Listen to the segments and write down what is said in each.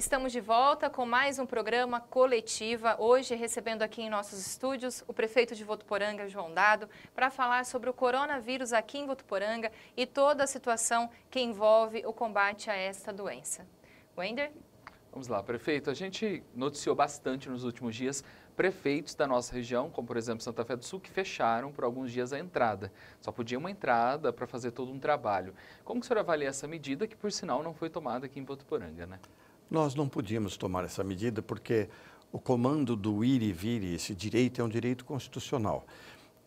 Estamos de volta com mais um programa coletiva. Hoje recebendo aqui em nossos estúdios o prefeito de Votuporanga, João Dado, para falar sobre o coronavírus aqui em Votuporanga e toda a situação que envolve o combate a esta doença. Wender? Vamos lá, prefeito. A gente noticiou bastante nos últimos dias prefeitos da nossa região, como por exemplo Santa Fé do Sul, que fecharam por alguns dias a entrada. Só podia uma entrada para fazer todo um trabalho. Como que o senhor avalia essa medida, que por sinal não foi tomada aqui em Votuporanga, né? Nós não podíamos tomar essa medida porque o comando do ir e vir, esse direito é um direito constitucional.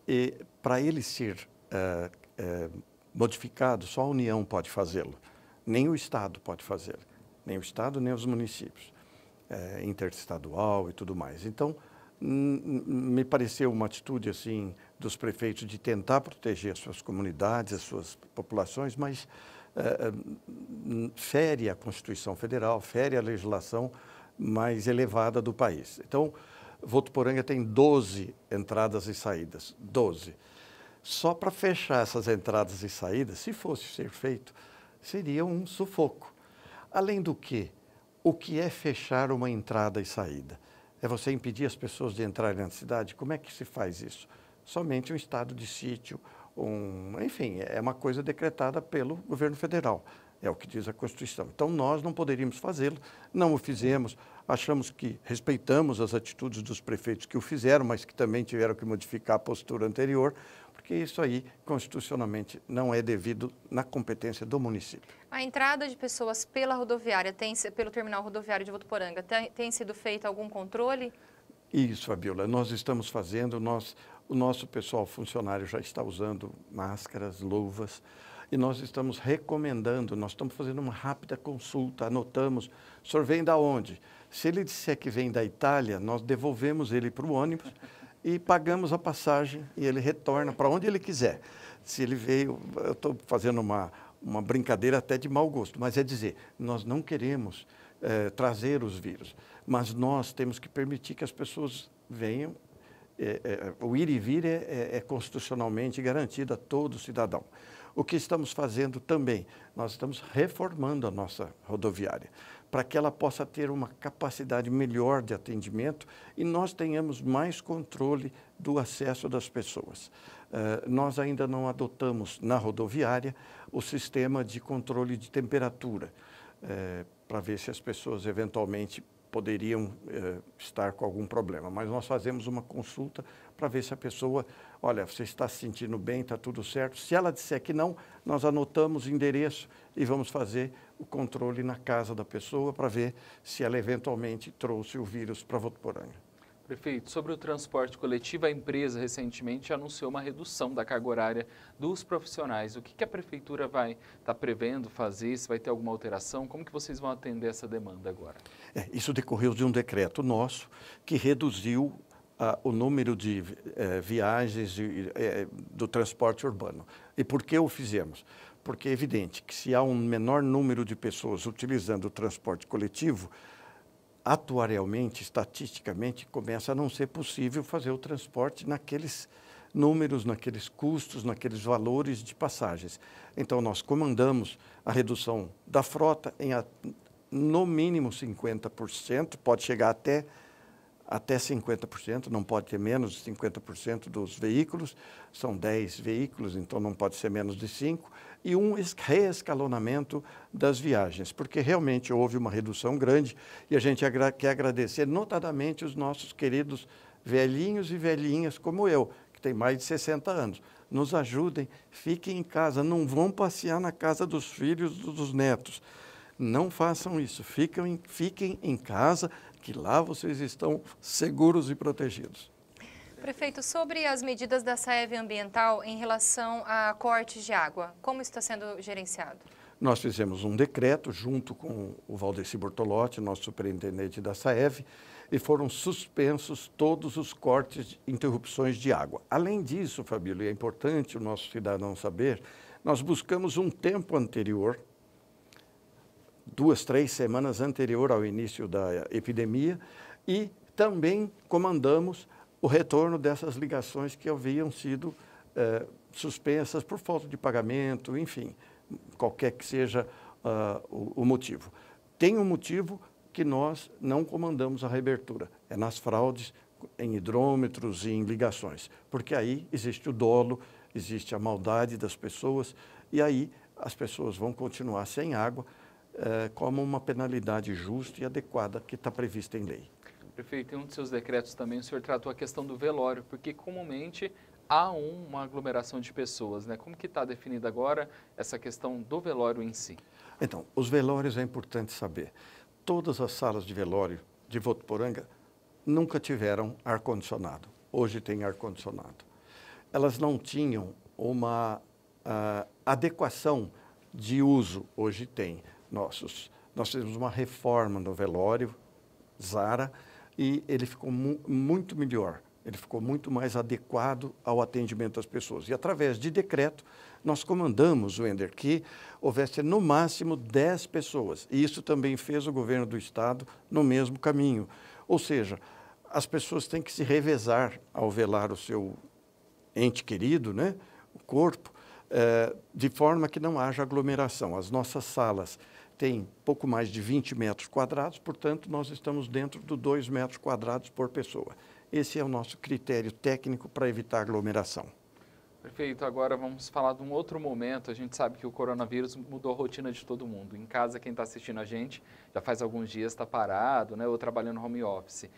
E para ele ser é, é, modificado, só a União pode fazê-lo. Nem o Estado pode fazer. Nem o Estado, nem os municípios. É, interestadual e tudo mais. Então, me pareceu uma atitude assim dos prefeitos de tentar proteger as suas comunidades, as suas populações, mas é, é, hum, fere a Constituição Federal, fere a legislação mais elevada do país. Então, Votuporanga tem 12 entradas e saídas, 12. Só para fechar essas entradas e saídas, se fosse ser feito, seria um sufoco. Além do que, o que é fechar uma entrada e saída? É você impedir as pessoas de entrarem na cidade? Como é que se faz isso? Somente um estado de sítio um, enfim, é uma coisa decretada pelo governo federal. É o que diz a Constituição. Então, nós não poderíamos fazê-lo, não o fizemos. Achamos que respeitamos as atitudes dos prefeitos que o fizeram, mas que também tiveram que modificar a postura anterior, porque isso aí, constitucionalmente, não é devido na competência do município. A entrada de pessoas pela rodoviária, tem, pelo terminal rodoviário de Votuporanga, tem, tem sido feito algum controle? Isso, Fabiola. Nós estamos fazendo, nós o nosso pessoal funcionário já está usando máscaras, luvas, e nós estamos recomendando, nós estamos fazendo uma rápida consulta, anotamos, o senhor vem da onde? Se ele disser que vem da Itália, nós devolvemos ele para o ônibus e pagamos a passagem e ele retorna para onde ele quiser. Se ele veio, eu estou fazendo uma, uma brincadeira até de mau gosto, mas é dizer, nós não queremos eh, trazer os vírus, mas nós temos que permitir que as pessoas venham é, é, o ir e vir é, é, é constitucionalmente garantido a todo cidadão. O que estamos fazendo também? Nós estamos reformando a nossa rodoviária para que ela possa ter uma capacidade melhor de atendimento e nós tenhamos mais controle do acesso das pessoas. Uh, nós ainda não adotamos na rodoviária o sistema de controle de temperatura, uh, para ver se as pessoas eventualmente poderiam eh, estar com algum problema. Mas nós fazemos uma consulta para ver se a pessoa, olha, você está se sentindo bem, está tudo certo. Se ela disser que não, nós anotamos o endereço e vamos fazer o controle na casa da pessoa para ver se ela eventualmente trouxe o vírus para Votuporanga. Prefeito, sobre o transporte coletivo, a empresa recentemente anunciou uma redução da carga horária dos profissionais. O que, que a prefeitura vai estar tá prevendo fazer? Se vai ter alguma alteração? Como que vocês vão atender essa demanda agora? É, isso decorreu de um decreto nosso que reduziu ah, o número de eh, viagens de, eh, do transporte urbano. E por que o fizemos? Porque é evidente que se há um menor número de pessoas utilizando o transporte coletivo, atuarialmente, estatisticamente, começa a não ser possível fazer o transporte naqueles números, naqueles custos, naqueles valores de passagens. Então, nós comandamos a redução da frota em, no mínimo, 50%, pode chegar até até 50%, não pode ter menos de 50% dos veículos, são 10 veículos, então não pode ser menos de 5, e um reescalonamento das viagens, porque realmente houve uma redução grande e a gente agra quer agradecer notadamente os nossos queridos velhinhos e velhinhas como eu, que tem mais de 60 anos. Nos ajudem, fiquem em casa, não vão passear na casa dos filhos, dos netos não façam isso. Fiquem, fiquem em casa, que lá vocês estão seguros e protegidos. Prefeito, sobre as medidas da SAEV ambiental em relação a cortes de água, como está sendo gerenciado? Nós fizemos um decreto junto com o Valdeci Bortolotti, nosso superintendente da SAEV, e foram suspensos todos os cortes, interrupções de água. Além disso, Fabílio, e é importante o nosso cidadão saber, nós buscamos um tempo anterior duas, três semanas anterior ao início da epidemia e também comandamos o retorno dessas ligações que haviam sido eh, suspensas por falta de pagamento, enfim, qualquer que seja uh, o, o motivo. Tem um motivo que nós não comandamos a reabertura, é nas fraudes em hidrômetros e em ligações, porque aí existe o dolo, existe a maldade das pessoas e aí as pessoas vão continuar sem água, é, como uma penalidade justa e adequada que está prevista em lei. Prefeito, em um de seus decretos também o senhor tratou a questão do velório, porque comumente há uma aglomeração de pessoas, né? Como que está definida agora essa questão do velório em si? Então, os velórios é importante saber. Todas as salas de velório de Votuporanga nunca tiveram ar-condicionado. Hoje tem ar-condicionado. Elas não tinham uma uh, adequação de uso, hoje tem nossos. Nós fizemos uma reforma no velório, Zara, e ele ficou mu muito melhor. Ele ficou muito mais adequado ao atendimento às pessoas. E através de decreto, nós comandamos, o Ender que houvesse no máximo 10 pessoas. E isso também fez o governo do Estado no mesmo caminho. Ou seja, as pessoas têm que se revezar ao velar o seu ente querido, né? o corpo, eh, de forma que não haja aglomeração. As nossas salas tem pouco mais de 20 metros quadrados, portanto, nós estamos dentro do 2 metros quadrados por pessoa. Esse é o nosso critério técnico para evitar aglomeração. Perfeito. Agora vamos falar de um outro momento. A gente sabe que o coronavírus mudou a rotina de todo mundo. Em casa, quem está assistindo a gente já faz alguns dias está parado, né? Ou trabalhando home office.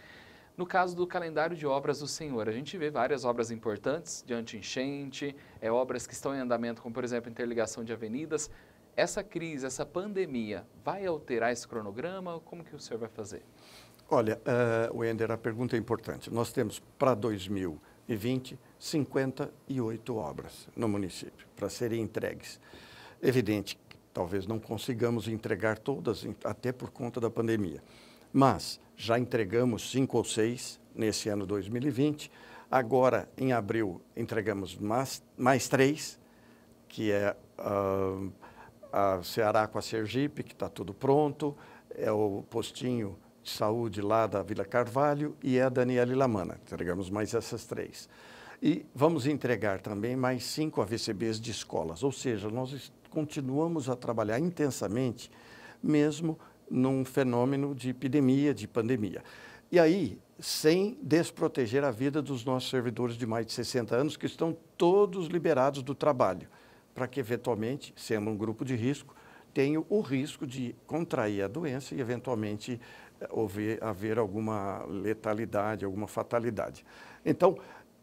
No caso do calendário de obras do Senhor, a gente vê várias obras importantes de anti-enchente, é, obras que estão em andamento, como por exemplo interligação de avenidas. Essa crise, essa pandemia, vai alterar esse cronograma? Como que o senhor vai fazer? Olha, uh, Wender, a pergunta é importante. Nós temos para 2020 58 obras no município para serem entregues. Evidente que talvez não consigamos entregar todas, até por conta da pandemia. Mas já entregamos cinco ou seis nesse ano 2020. Agora, em abril, entregamos mais, mais três, que é uh, a Ceará com a Sergipe, que está tudo pronto, é o postinho de saúde lá da Vila Carvalho e é a Daniela Lamana. Entregamos mais essas três. E vamos entregar também mais cinco AVCBs de escolas, ou seja, nós continuamos a trabalhar intensamente, mesmo num fenômeno de epidemia, de pandemia. E aí, sem desproteger a vida dos nossos servidores de mais de 60 anos, que estão todos liberados do trabalho para que, eventualmente, sendo um grupo de risco, tenha o risco de contrair a doença e, eventualmente, eh, houver, haver alguma letalidade, alguma fatalidade. Então,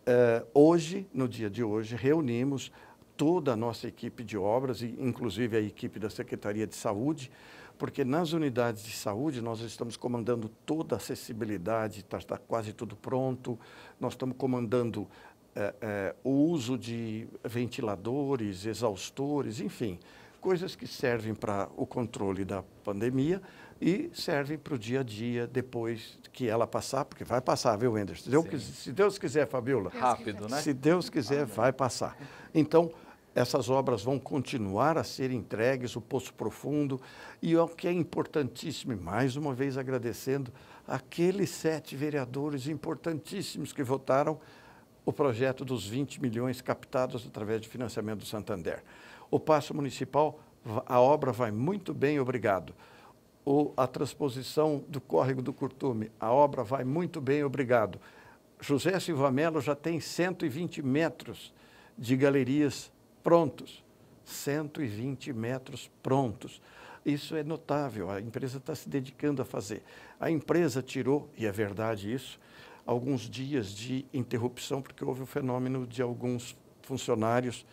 eh, hoje, no dia de hoje, reunimos toda a nossa equipe de obras, e inclusive a equipe da Secretaria de Saúde, porque nas unidades de saúde nós estamos comandando toda a acessibilidade, está, está quase tudo pronto, nós estamos comandando é, o uso de ventiladores, exaustores, enfim, coisas que servem para o controle da pandemia e servem para o dia a dia depois que ela passar, porque vai passar, viu, Anderson? Deus, se Deus quiser, Fabiola. Rápido, né? Se Deus quiser, vai passar. Então, essas obras vão continuar a ser entregues, o Poço Profundo, e é o que é importantíssimo, e mais uma vez agradecendo aqueles sete vereadores importantíssimos que votaram o projeto dos 20 milhões captados através de financiamento do Santander. O passo municipal, a obra vai muito bem, obrigado. O, a transposição do córrego do Curtume, a obra vai muito bem, obrigado. José Silva Melo já tem 120 metros de galerias prontos. 120 metros prontos. Isso é notável, a empresa está se dedicando a fazer. A empresa tirou, e é verdade isso, alguns dias de interrupção, porque houve o fenômeno de alguns funcionários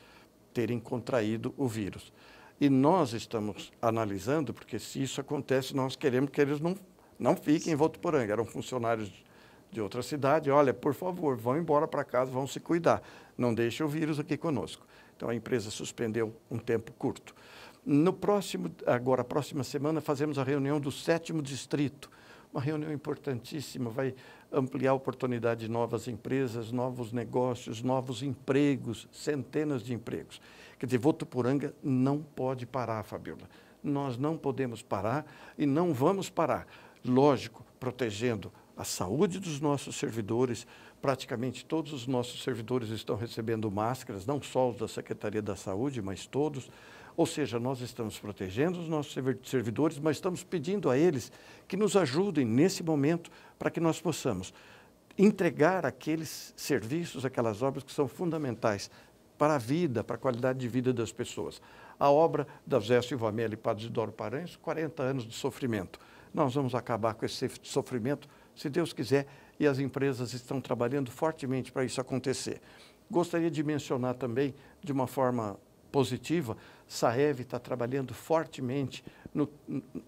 terem contraído o vírus. E nós estamos analisando, porque se isso acontece, nós queremos que eles não, não fiquem em Votuporanga. Eram funcionários de outra cidade. Olha, por favor, vão embora para casa, vão se cuidar. Não deixe o vírus aqui conosco. Então a empresa suspendeu um tempo curto. No próximo, agora, próxima semana, fazemos a reunião do sétimo distrito, uma reunião importantíssima, vai ampliar oportunidade de novas empresas, novos negócios, novos empregos, centenas de empregos. Quer dizer, Votuporanga não pode parar, Fabiola. Nós não podemos parar e não vamos parar. Lógico, protegendo a saúde dos nossos servidores. Praticamente todos os nossos servidores estão recebendo máscaras, não só os da Secretaria da Saúde, mas todos ou seja, nós estamos protegendo os nossos servidores, mas estamos pedindo a eles que nos ajudem nesse momento para que nós possamos entregar aqueles serviços, aquelas obras que são fundamentais para a vida, para a qualidade de vida das pessoas. A obra da Zé Silva Melli e Padre Isidoro Paranhos, 40 anos de sofrimento. Nós vamos acabar com esse sofrimento, se Deus quiser, e as empresas estão trabalhando fortemente para isso acontecer. Gostaria de mencionar também, de uma forma positiva, Saev está trabalhando fortemente no,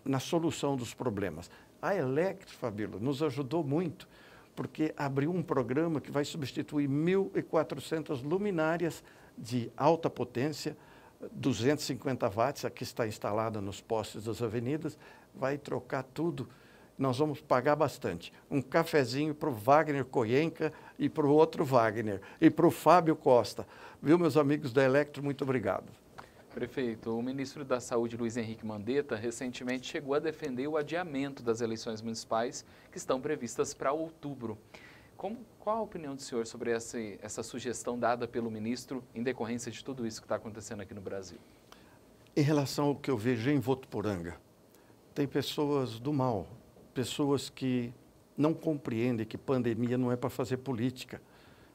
na solução dos problemas. A Electro, Fabíola, nos ajudou muito, porque abriu um programa que vai substituir 1.400 luminárias de alta potência, 250 watts, a que está instalada nos postes das avenidas, vai trocar tudo. Nós vamos pagar bastante. Um cafezinho para o Wagner Coienca, e para o outro Wagner, e para o Fábio Costa. Viu, meus amigos da Electro, muito obrigado. Prefeito, o ministro da Saúde, Luiz Henrique Mandetta, recentemente chegou a defender o adiamento das eleições municipais que estão previstas para outubro. Como, qual a opinião do senhor sobre essa, essa sugestão dada pelo ministro em decorrência de tudo isso que está acontecendo aqui no Brasil? Em relação ao que eu vejo em Votuporanga, tem pessoas do mal, pessoas que não compreendem que pandemia não é para fazer política.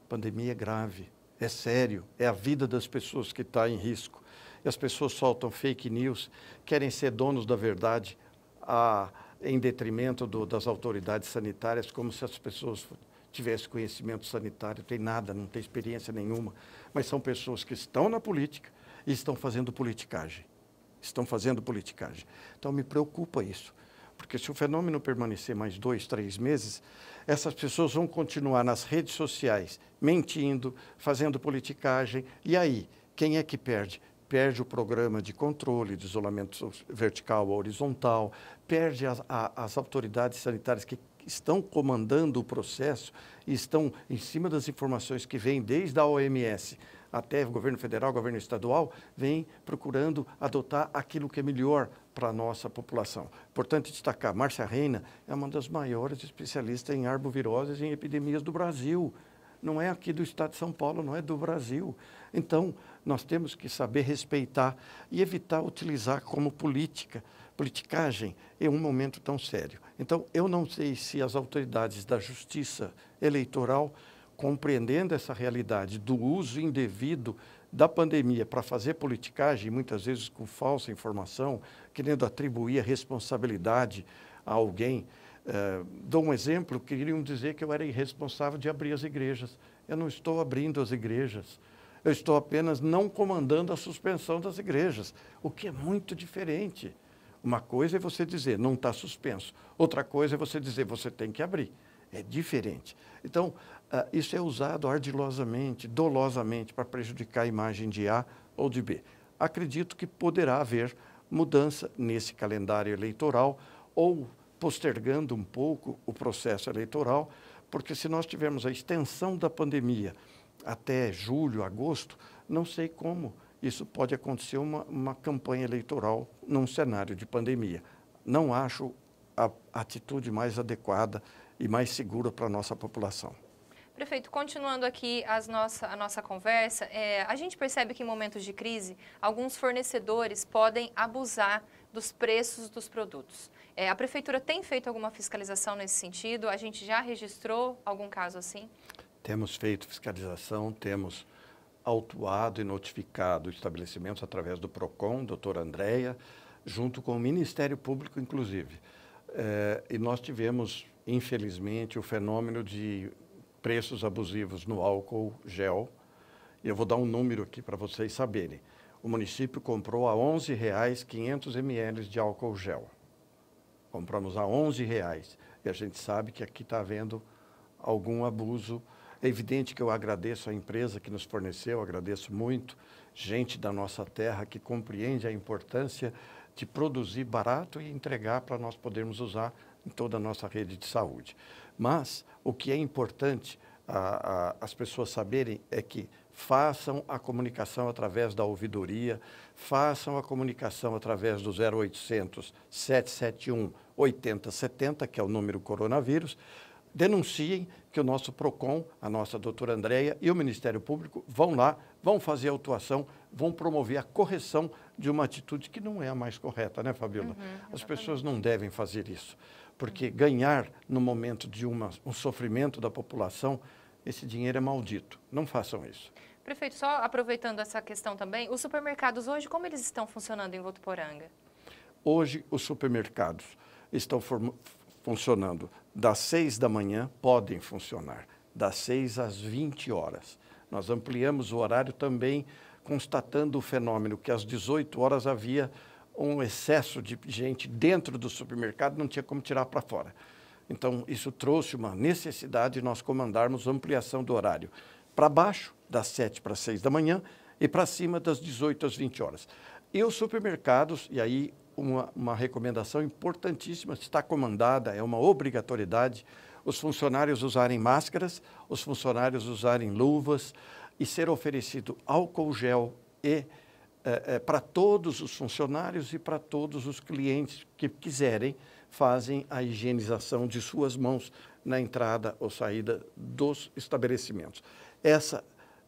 Pandemia é grave, é sério, é a vida das pessoas que está em risco. E as pessoas soltam fake news, querem ser donos da verdade a, em detrimento do, das autoridades sanitárias, como se as pessoas tivessem conhecimento sanitário, tem nada, não tem experiência nenhuma. Mas são pessoas que estão na política e estão fazendo politicagem. Estão fazendo politicagem. Então me preocupa isso. Porque se o fenômeno permanecer mais dois, três meses, essas pessoas vão continuar nas redes sociais mentindo, fazendo politicagem. E aí, quem é que perde? Perde o programa de controle de isolamento vertical ou horizontal, perde a, a, as autoridades sanitárias que estão comandando o processo e estão em cima das informações que vêm desde a OMS até o governo federal, governo estadual, vem procurando adotar aquilo que é melhor para a nossa população. Importante destacar, Márcia Reina é uma das maiores especialistas em arboviroses e em epidemias do Brasil. Não é aqui do estado de São Paulo, não é do Brasil. Então, nós temos que saber respeitar e evitar utilizar como política, politicagem, em é um momento tão sério. Então, eu não sei se as autoridades da justiça eleitoral, compreendendo essa realidade do uso indevido da pandemia para fazer politicagem, muitas vezes com falsa informação, querendo atribuir a responsabilidade a alguém. Uh, dou um exemplo, queriam dizer que eu era irresponsável de abrir as igrejas. Eu não estou abrindo as igrejas. Eu estou apenas não comandando a suspensão das igrejas, o que é muito diferente. Uma coisa é você dizer, não está suspenso. Outra coisa é você dizer, você tem que abrir. É diferente. Então, ah, isso é usado ardilosamente, dolosamente, para prejudicar a imagem de A ou de B. Acredito que poderá haver mudança nesse calendário eleitoral ou postergando um pouco o processo eleitoral, porque se nós tivermos a extensão da pandemia até julho, agosto, não sei como isso pode acontecer uma, uma campanha eleitoral num cenário de pandemia. Não acho a atitude mais adequada e mais segura para a nossa população. Prefeito, continuando aqui as nossa, a nossa conversa, é, a gente percebe que em momentos de crise, alguns fornecedores podem abusar dos preços dos produtos. É, a Prefeitura tem feito alguma fiscalização nesse sentido? A gente já registrou algum caso assim? Temos feito fiscalização, temos autuado e notificado estabelecimentos através do PROCON, doutora Andréia, junto com o Ministério Público, inclusive. É, e nós tivemos, infelizmente, o fenômeno de preços abusivos no álcool gel. Eu vou dar um número aqui para vocês saberem. O município comprou a R$ 11,500 ml de álcool gel. Compramos a R$ 11,00. E a gente sabe que aqui está havendo algum abuso. É evidente que eu agradeço a empresa que nos forneceu, agradeço muito gente da nossa terra que compreende a importância de produzir barato e entregar para nós podermos usar em toda a nossa rede de saúde. Mas o que é importante a, a, as pessoas saberem é que façam a comunicação através da ouvidoria, façam a comunicação através do 0800 771 8070, que é o número coronavírus, denunciem que o nosso PROCON, a nossa doutora Andréia e o Ministério Público vão lá, vão fazer a autuação, vão promover a correção de uma atitude que não é a mais correta, né, Fabiola? Uhum, As pessoas não devem fazer isso porque ganhar no momento de uma, um sofrimento da população, esse dinheiro é maldito. Não façam isso. Prefeito, só aproveitando essa questão também, os supermercados hoje, como eles estão funcionando em Votuporanga? Hoje, os supermercados estão funcionando das 6 da manhã, podem funcionar, das 6 às 20 horas. Nós ampliamos o horário também, constatando o fenômeno que às 18 horas havia um excesso de gente dentro do supermercado, não tinha como tirar para fora. Então, isso trouxe uma necessidade de nós comandarmos ampliação do horário para baixo, das 7 para 6 da manhã, e para cima, das 18 às 20 horas. E os supermercados, e aí uma, uma recomendação importantíssima, está comandada, é uma obrigatoriedade, os funcionários usarem máscaras, os funcionários usarem luvas e ser oferecido álcool gel e é, é, para todos os funcionários e para todos os clientes que quiserem fazem a higienização de suas mãos na entrada ou saída dos estabelecimentos. Essa,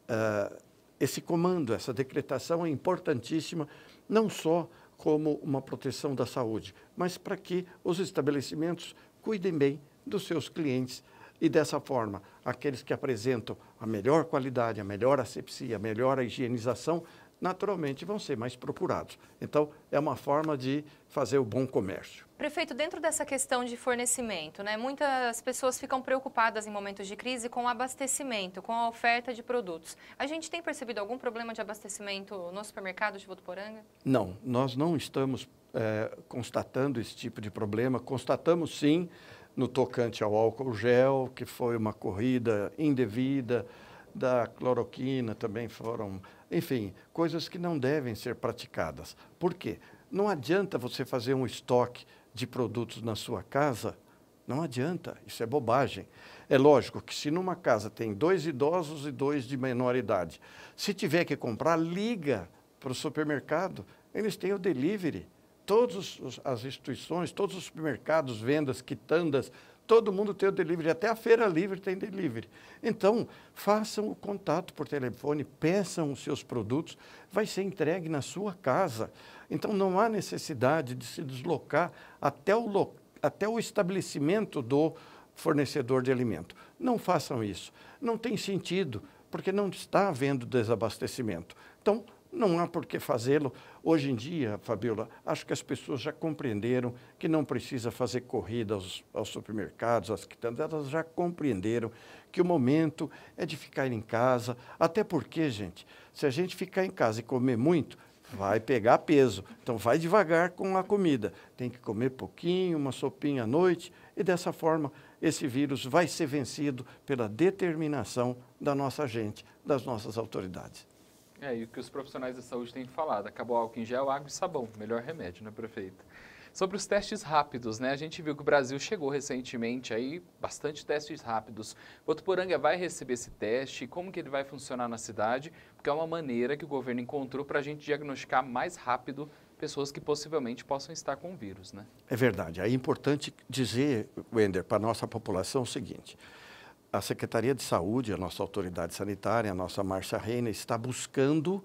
uh, esse comando, essa decretação é importantíssima, não só como uma proteção da saúde, mas para que os estabelecimentos cuidem bem dos seus clientes. E dessa forma, aqueles que apresentam a melhor qualidade, a melhor asepsia, a melhor higienização, naturalmente vão ser mais procurados. Então, é uma forma de fazer o bom comércio. Prefeito, dentro dessa questão de fornecimento, né, muitas pessoas ficam preocupadas em momentos de crise com o abastecimento, com a oferta de produtos. A gente tem percebido algum problema de abastecimento no supermercado de Votuporanga? Não, nós não estamos é, constatando esse tipo de problema. Constatamos, sim, no tocante ao álcool gel, que foi uma corrida indevida, da cloroquina também foram, enfim, coisas que não devem ser praticadas. Por quê? Não adianta você fazer um estoque de produtos na sua casa, não adianta, isso é bobagem. É lógico que se numa casa tem dois idosos e dois de menor idade, se tiver que comprar, liga para o supermercado, eles têm o delivery. Todas as instituições, todos os supermercados, vendas, quitandas, todo mundo tem o delivery, até a feira livre tem delivery. Então, façam o contato por telefone, peçam os seus produtos, vai ser entregue na sua casa. Então, não há necessidade de se deslocar até o, até o estabelecimento do fornecedor de alimento. Não façam isso. Não tem sentido, porque não está havendo desabastecimento. Então, não há por que fazê-lo. Hoje em dia, Fabiola, acho que as pessoas já compreenderam que não precisa fazer corrida aos, aos supermercados, às quitandas. Elas já compreenderam que o momento é de ficar em casa. Até porque, gente, se a gente ficar em casa e comer muito, vai pegar peso. Então, vai devagar com a comida. Tem que comer pouquinho, uma sopinha à noite. E dessa forma, esse vírus vai ser vencido pela determinação da nossa gente, das nossas autoridades. É, e o que os profissionais da saúde têm falado, acabou álcool em gel, água e sabão, melhor remédio, né, prefeito? Sobre os testes rápidos, né? A gente viu que o Brasil chegou recentemente aí bastante testes rápidos. Botuporanga vai receber esse teste, como que ele vai funcionar na cidade? Porque é uma maneira que o governo encontrou para a gente diagnosticar mais rápido pessoas que possivelmente possam estar com o vírus, né? É verdade. É importante dizer, Wender, para a nossa população o seguinte: a Secretaria de Saúde, a nossa autoridade sanitária, a nossa Marcia Reina, está buscando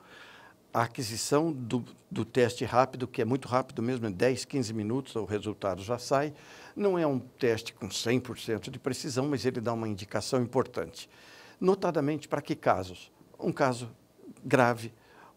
a aquisição do, do, teste rápido, que é muito rápido mesmo, em 10, 15 minutos o resultado já sai. Não é um teste com 100% de precisão, mas ele dá uma indicação importante. Notadamente, para que casos? Um caso grave,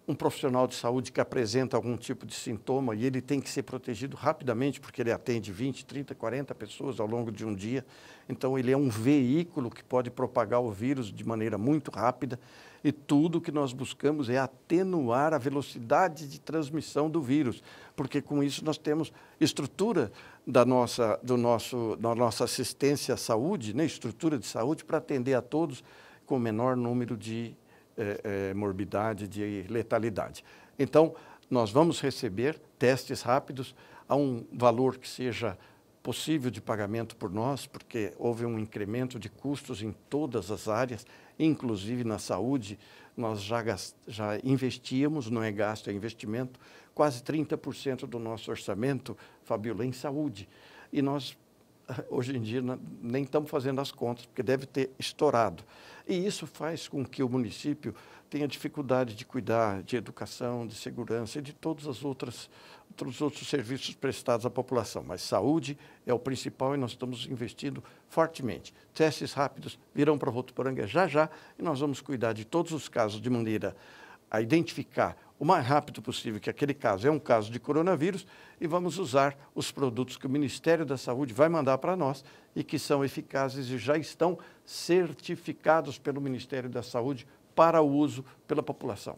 um profissional de saúde que apresenta algum tipo de sintoma e ele tem que ser protegido rapidamente, porque ele atende 20, 30, 40 pessoas ao longo de um dia. Então, ele é um veículo que pode propagar o vírus de maneira muito rápida. E tudo que nós buscamos é atenuar a velocidade de transmissão do vírus, porque com isso nós temos estrutura da nossa, do nosso, da nossa assistência à saúde, né? estrutura de saúde, para atender a todos com o menor número de é, é, morbidade, de letalidade. Então, nós vamos receber testes rápidos a um valor que seja possível de pagamento por nós, porque houve um incremento de custos em todas as áreas, inclusive na saúde. Nós já, já investíamos, não é gasto, é investimento, quase 30% do nosso orçamento, Fabiola, em saúde. E nós hoje em dia né, nem estamos fazendo as contas, porque deve ter estourado. E isso faz com que o município tenha dificuldade de cuidar de educação, de segurança e de todas as outras todos os outros serviços prestados à população, mas saúde é o principal e nós estamos investindo fortemente. Testes rápidos virão para Votuporanga já já e nós vamos cuidar de todos os casos de maneira a identificar o mais rápido possível que aquele caso é um caso de coronavírus e vamos usar os produtos que o Ministério da Saúde vai mandar para nós e que são eficazes e já estão certificados pelo Ministério da Saúde para o uso pela população.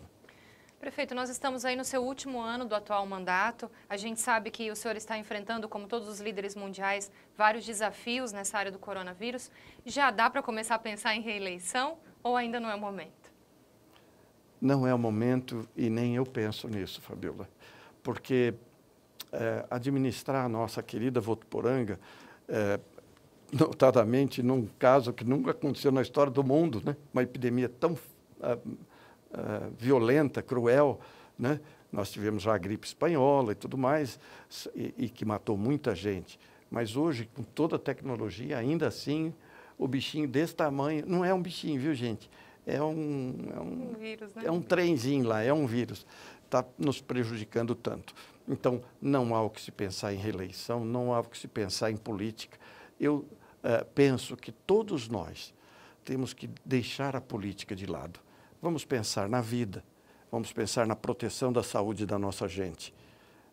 Prefeito, nós estamos aí no seu último ano do atual mandato. A gente sabe que o senhor está enfrentando, como todos os líderes mundiais, vários desafios nessa área do coronavírus. Já dá para começar a pensar em reeleição ou ainda não é o momento? Não é o momento e nem eu penso nisso, Fabiola, porque é, administrar a nossa querida Votuporanga, é, notadamente num caso que nunca aconteceu na história do mundo, né? uma epidemia tão eh, violenta, cruel, né? nós tivemos já a gripe espanhola e tudo mais, e, e, que matou muita gente. Mas hoje, com toda a tecnologia, ainda assim, o bichinho desse tamanho, não é um bichinho, viu, gente? é um, é um, um vírus, né? é um trenzinho lá, é um vírus. Está nos prejudicando tanto. Então, não há o que se pensar em reeleição, não há o que se pensar em política. Eu uh, penso que todos nós temos que deixar a política de lado. Vamos pensar na vida, vamos pensar na proteção da saúde da nossa gente.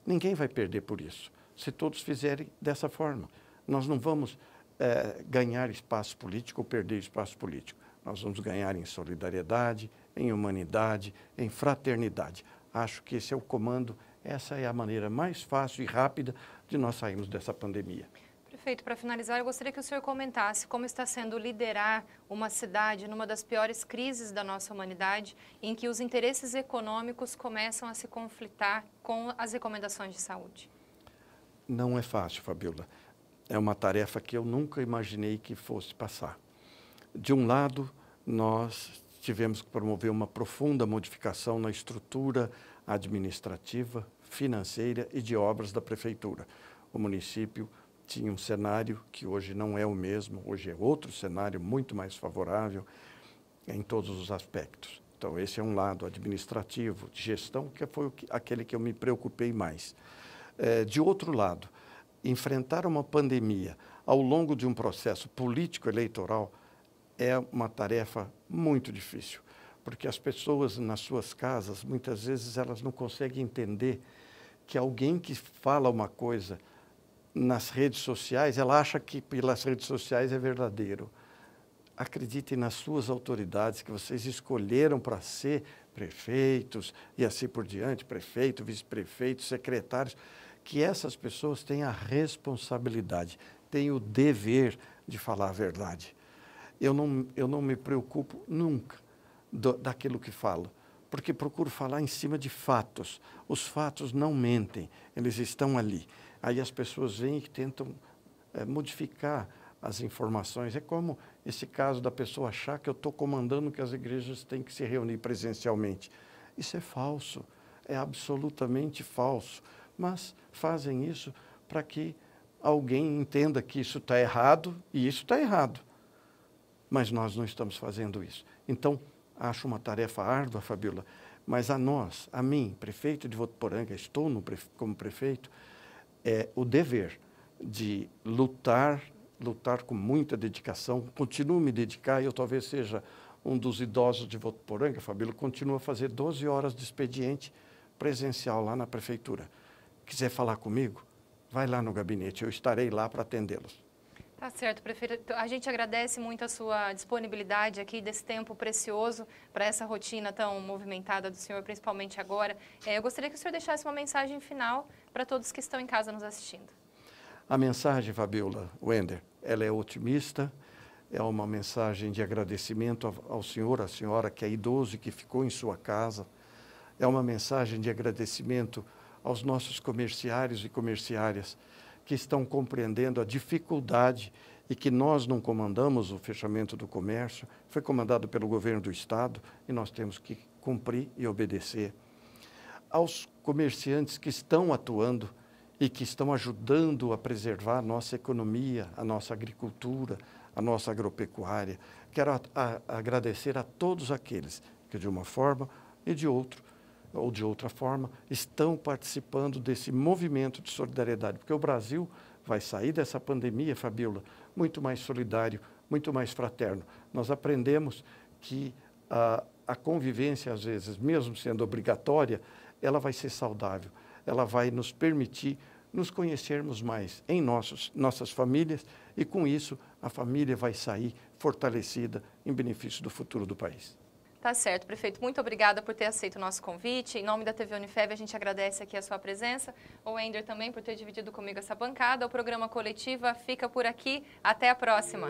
Ninguém vai perder por isso, se todos fizerem dessa forma. Nós não vamos uh, ganhar espaço político ou perder espaço político nós vamos ganhar em solidariedade, em humanidade, em fraternidade. Acho que esse é o comando, essa é a maneira mais fácil e rápida de nós sairmos dessa pandemia. Prefeito, para finalizar, eu gostaria que o senhor comentasse como está sendo liderar uma cidade numa das piores crises da nossa humanidade, em que os interesses econômicos começam a se conflitar com as recomendações de saúde. Não é fácil, Fabiola. É uma tarefa que eu nunca imaginei que fosse passar. De um lado, nós tivemos que promover uma profunda modificação na estrutura administrativa, financeira e de obras da prefeitura. O município tinha um cenário que hoje não é o mesmo, hoje é outro cenário muito mais favorável em todos os aspectos. Então, esse é um lado administrativo, de gestão, que foi aquele que eu me preocupei mais. É, de outro lado, enfrentar uma pandemia ao longo de um processo político-eleitoral é uma tarefa muito difícil, porque as pessoas nas suas casas, muitas vezes, elas não conseguem entender que alguém que fala uma coisa nas redes sociais, ela acha que pelas redes sociais é verdadeiro. Acreditem nas suas autoridades que vocês escolheram para ser prefeitos e assim por diante, prefeito, vice-prefeito, secretários, que essas pessoas têm a responsabilidade, têm o dever de falar a verdade eu não, eu não me preocupo nunca do, daquilo que falo, porque procuro falar em cima de fatos. Os fatos não mentem, eles estão ali. Aí as pessoas vêm e tentam é, modificar as informações. É como esse caso da pessoa achar que eu estou comandando que as igrejas têm que se reunir presencialmente. Isso é falso, é absolutamente falso. Mas fazem isso para que alguém entenda que isso está errado, e isso está errado. Mas nós não estamos fazendo isso. Então, acho uma tarefa árdua, Fabíola, mas a nós, a mim, prefeito de Votuporanga, estou no, como prefeito, é o dever de lutar, lutar com muita dedicação, continuo me dedicar, eu talvez seja um dos idosos de Votuporanga, Fabíola, continuo a fazer 12 horas de expediente presencial lá na prefeitura. Quiser falar comigo, vai lá no gabinete, eu estarei lá para atendê-los. Tá certo, prefeito. Então, a gente agradece muito a sua disponibilidade aqui, desse tempo precioso para essa rotina tão movimentada do senhor, principalmente agora. É, eu gostaria que o senhor deixasse uma mensagem final para todos que estão em casa nos assistindo. A mensagem, Fabiola Wender, ela é otimista, é uma mensagem de agradecimento ao senhor, à senhora que é idoso e que ficou em sua casa, é uma mensagem de agradecimento aos nossos comerciários e comerciárias que estão compreendendo a dificuldade e que nós não comandamos o fechamento do comércio, foi comandado pelo governo do Estado e nós temos que cumprir e obedecer. Aos comerciantes que estão atuando e que estão ajudando a preservar a nossa economia, a nossa agricultura, a nossa agropecuária, quero a, a, agradecer a todos aqueles que, de uma forma e de outra, ou de outra forma, estão participando desse movimento de solidariedade, porque o Brasil vai sair dessa pandemia, Fabiola, muito mais solidário, muito mais fraterno. Nós aprendemos que a, a convivência, às vezes, mesmo sendo obrigatória, ela vai ser saudável, ela vai nos permitir nos conhecermos mais em nossos, nossas famílias e, com isso, a família vai sair fortalecida em benefício do futuro do país. Tá certo, prefeito. Muito obrigada por ter aceito o nosso convite. Em nome da TV Unifeb, a gente agradece aqui a sua presença. O Ender também por ter dividido comigo essa bancada. O programa Coletiva fica por aqui. Até a próxima.